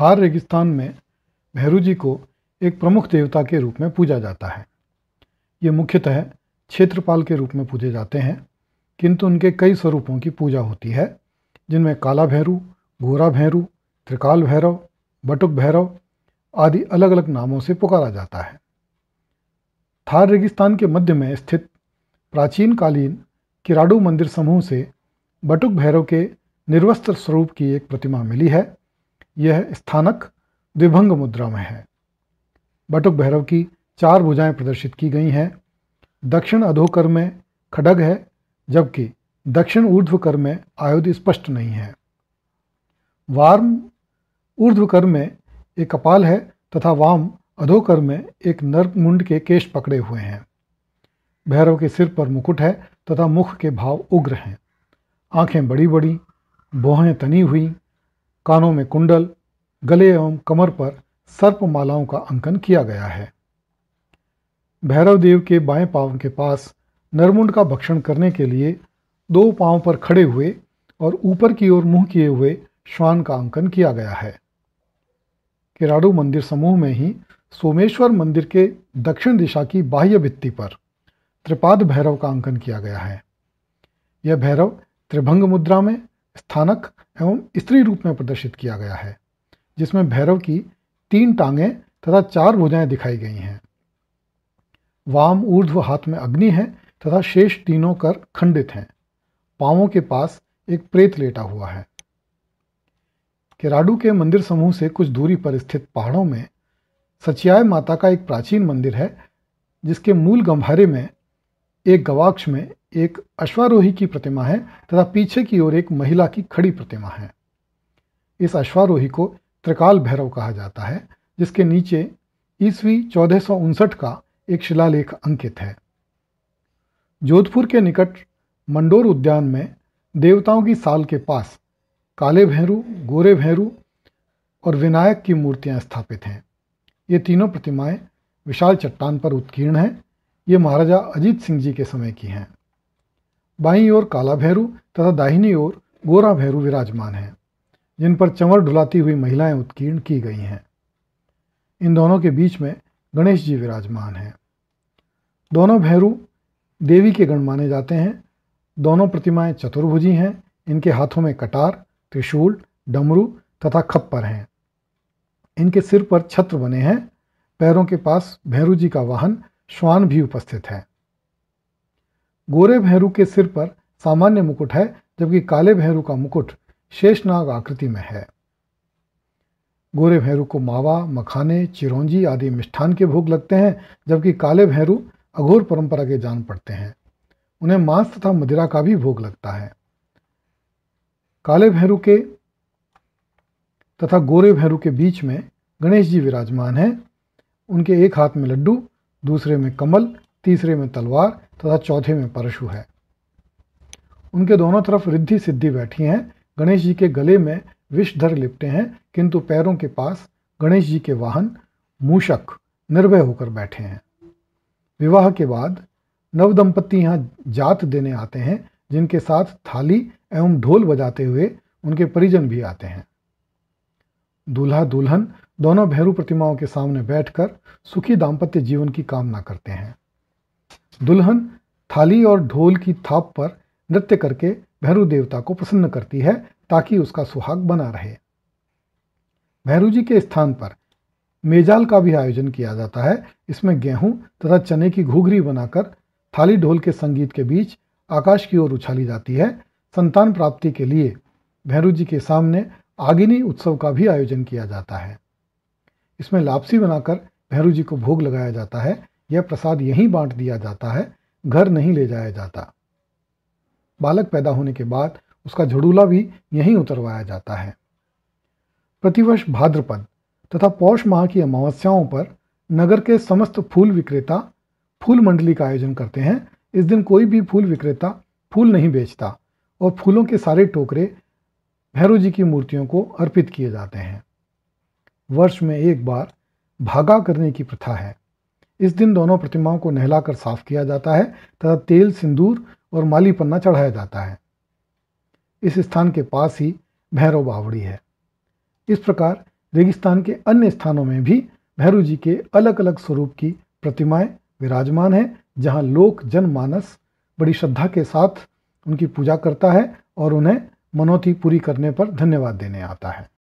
थार रेगिस्तान में भैरू जी को एक प्रमुख देवता के रूप में पूजा जाता है ये मुख्यतः क्षेत्रपाल के रूप में पूजे जाते हैं किंतु उनके कई स्वरूपों की पूजा होती है जिनमें काला भैरू गोरा भैरू त्रिकाल भैरव बटुक भैरव आदि अलग अलग नामों से पुकारा जाता है थार रेगिस्तान के मध्य में स्थित प्राचीन कालीन किराडू मंदिर समूह से बटुक भैरव के निर्वस्त्र स्वरूप की एक प्रतिमा मिली है यह स्थानक द्विभंग मुद्रा में है बटुक भैरव की चार भुजाएं प्रदर्शित की गई हैं दक्षिण अधोकर में खडग है जबकि दक्षिण ऊर्ध्वकर में आयुध स्पष्ट नहीं है वार्म ऊर्ध्वकर में एक कपाल है तथा वाम अधोकर में एक नर्क मुंड के केश पकड़े हुए हैं भैरव के सिर पर मुकुट है तथा मुख के भाव उग्र हैं आंखें बड़ी बड़ी बोहें तनी हुई कानों में कुंडल गले एवं कमर पर सर्प मालाओं का अंकन किया गया है भैरव देव के बाएं पांव के पास नरमुंड का भक्षण करने के लिए दो पांव पर खड़े हुए और ऊपर की ओर मुंह किए हुए श्वान का अंकन किया गया है किराड़ू मंदिर समूह में ही सोमेश्वर मंदिर के दक्षिण दिशा की बाह्य भित्ति पर त्रिपाद भैरव का अंकन किया गया है यह भैरव त्रिभंग मुद्रा में स्थानक एवं स्त्री रूप में प्रदर्शित किया गया है जिसमें भैरव की तीन टांगें तथा चार भुजाएं दिखाई गई हैं वाम ऊर्ध्व हाथ में अग्नि है तथा शेष तीनों कर खंडित हैं पांवों के पास एक प्रेत लेटा हुआ है केराडू के मंदिर समूह से कुछ दूरी पर स्थित पहाड़ों में सचियाय माता का एक प्राचीन मंदिर है जिसके मूल गंभारे में एक गवाक्ष में एक अश्वारोही की प्रतिमा है तथा पीछे की ओर एक महिला की खड़ी प्रतिमा है इस अश्वारोही को त्रिकाल भैरव कहा जाता है जिसके नीचे ईस्वी चौदह का एक शिलालेख अंकित है जोधपुर के निकट मंडोर उद्यान में देवताओं की साल के पास काले भैरू गोरे भैरू और विनायक की मूर्तियां स्थापित हैं ये तीनों प्रतिमाएं विशाल चट्टान पर उत्कीर्ण हैं ये महाराजा अजीत सिंह जी के समय की हैं बाईं ओर काला भैरू तथा दाहिनी ओर गोरा भैरू विराजमान हैं जिन पर चंवर ढुलाती हुई महिलाएं उत्कीर्ण की गई हैं इन दोनों के बीच में गणेश जी विराजमान हैं दोनों भैरू देवी के गण माने जाते हैं दोनों प्रतिमाएं चतुर्भुजी हैं इनके हाथों में कटार त्रिशूल डमरू तथा खप्पर हैं इनके सिर पर छत्र बने हैं पैरों के पास भैरू जी का वाहन श्वान भी उपस्थित है गोरे भैरू के सिर पर सामान्य मुकुट है जबकि काले भैरू का मुकुट शेषनाग आकृति में है गोरे भैरू को मावा मखाने चिरौंजी आदि मिष्ठान के भोग लगते हैं जबकि काले भैरू अघोर परंपरा के जान पड़ते हैं उन्हें मांस तथा मदिरा का भी भोग लगता है काले भैरू के तथा गोरे भैरू के बीच में गणेश जी विराजमान हैं उनके एक हाथ में लड्डू दूसरे में कमल तीसरे में तलवार तथा चौथे में परशु है उनके दोनों तरफ रिद्धि सिद्धि बैठी हैं गणेश जी के गले में विषधर लिपटे हैं किंतु पैरों के पास गणेश जी के वाहन मूषक निर्भय होकर बैठे हैं विवाह के बाद नव दंपत्ति यहाँ जात देने आते हैं जिनके साथ थाली एवं ढोल बजाते हुए उनके परिजन भी आते हैं दूल्हा दुल्हन दोनों भैरू प्रतिमाओं के सामने बैठकर सुखी दाम्पत्य जीवन की कामना करते हैं दुल्हन थाली और ढोल की थाप पर नृत्य करके भैरू देवता को प्रसन्न करती है ताकि उसका सुहाग बना रहे भैरू जी के स्थान पर मेजाल का भी आयोजन किया जाता है इसमें गेहूं तथा चने की घुघरी बनाकर थाली ढोल के संगीत के बीच आकाश की ओर उछाली जाती है संतान प्राप्ति के लिए भैरू जी के सामने आगिनी उत्सव का भी आयोजन किया जाता है इसमें लापसी बनाकर भैरू जी को भोग लगाया जाता है यह प्रसाद यहीं बांट दिया जाता है घर नहीं ले जाया जाता बालक पैदा होने के बाद उसका झड़ूला भी यहीं उतरवाया जाता है प्रतिवर्ष भाद्रपद तथा पौष माह की अमावस्याओं पर नगर के समस्त फूल विक्रेता फूल मंडली का आयोजन करते हैं इस दिन कोई भी फूल विक्रेता फूल नहीं बेचता और फूलों के सारे टोकरे भैरव जी की मूर्तियों को अर्पित किए जाते हैं वर्ष में एक बार भागा करने की प्रथा है इस दिन दोनों प्रतिमाओं को नहलाकर साफ किया जाता है तथा तेल सिंदूर और माली पन्ना चढ़ाया जाता है इस स्थान के पास ही भैरव बावड़ी है इस प्रकार रेगिस्तान के अन्य स्थानों में भी भैरू जी के अलग अलग स्वरूप की प्रतिमाएं विराजमान हैं जहां लोक जनमानस बड़ी श्रद्धा के साथ उनकी पूजा करता है और उन्हें मनोती पूरी करने पर धन्यवाद देने आता है